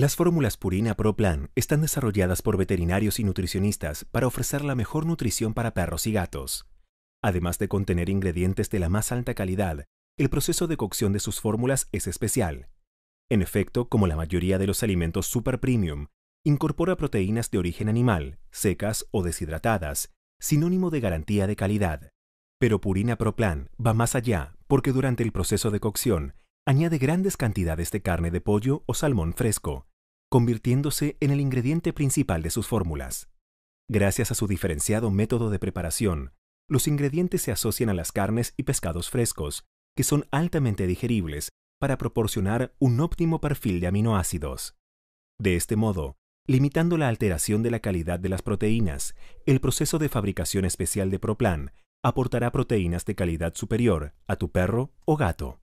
Las fórmulas Purina Pro Plan están desarrolladas por veterinarios y nutricionistas para ofrecer la mejor nutrición para perros y gatos. Además de contener ingredientes de la más alta calidad, el proceso de cocción de sus fórmulas es especial. En efecto, como la mayoría de los alimentos super premium, incorpora proteínas de origen animal, secas o deshidratadas, sinónimo de garantía de calidad. Pero Purina Pro Plan va más allá porque durante el proceso de cocción añade grandes cantidades de carne de pollo o salmón fresco, convirtiéndose en el ingrediente principal de sus fórmulas. Gracias a su diferenciado método de preparación, los ingredientes se asocian a las carnes y pescados frescos, que son altamente digeribles para proporcionar un óptimo perfil de aminoácidos. De este modo, limitando la alteración de la calidad de las proteínas, el proceso de fabricación especial de Proplan aportará proteínas de calidad superior a tu perro o gato.